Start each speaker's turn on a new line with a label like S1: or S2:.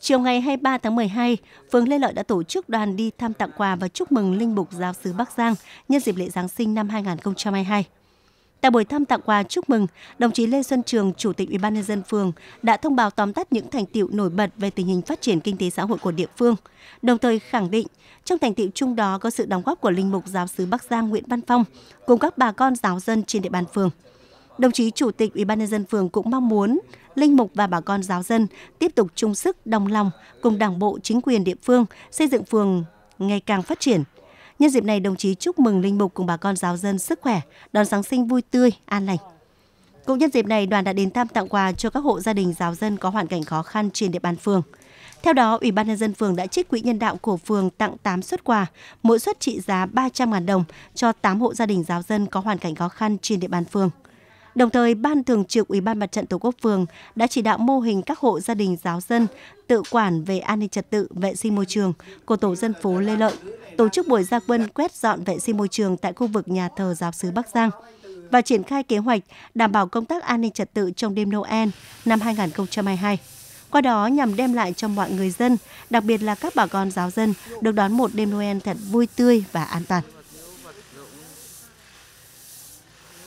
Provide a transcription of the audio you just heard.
S1: Chiều ngày 23 tháng 12, phường Lê Lợi đã tổ chức đoàn đi thăm tặng quà và chúc mừng linh mục giáo sứ Bắc Giang nhân dịp lễ Giáng sinh năm 2022. Tại buổi thăm tặng quà chúc mừng, đồng chí Lê Xuân Trường, Chủ tịch Ủy ban nhân dân phường đã thông báo tóm tắt những thành tiệu nổi bật về tình hình phát triển kinh tế xã hội của địa phương, đồng thời khẳng định trong thành tiệu chung đó có sự đóng góp của linh mục giáo sứ Bắc Giang Nguyễn Văn Phong cùng các bà con giáo dân trên địa bàn phường. Đồng chí Chủ tịch Ủy ban nhân dân phường cũng mong muốn linh mục và bà con giáo dân tiếp tục chung sức đồng lòng cùng Đảng bộ, chính quyền địa phương xây dựng phường ngày càng phát triển. Nhân dịp này, đồng chí chúc mừng linh mục cùng bà con giáo dân sức khỏe, đón Giáng sinh vui tươi, an lành. Cũng nhân dịp này, đoàn đã đến thăm tặng quà cho các hộ gia đình giáo dân có hoàn cảnh khó khăn trên địa bàn phường. Theo đó, Ủy ban nhân dân phường đã trích quỹ nhân đạo của phường tặng 8 suất quà, mỗi suất trị giá 300.000 đồng cho 8 hộ gia đình giáo dân có hoàn cảnh khó khăn trên địa bàn phường. Đồng thời, Ban Thường trực Ủy ban Mặt trận Tổ quốc phường đã chỉ đạo mô hình các hộ gia đình giáo dân tự quản về an ninh trật tự, vệ sinh môi trường của tổ dân phố Lê Lợi, tổ chức buổi gia quân quét dọn vệ sinh môi trường tại khu vực nhà thờ giáo sứ Bắc Giang và triển khai kế hoạch đảm bảo công tác an ninh trật tự trong đêm Noel năm 2022. Qua đó nhằm đem lại cho mọi người dân, đặc biệt là các bà con giáo dân, được đón một đêm Noel thật vui tươi và an toàn.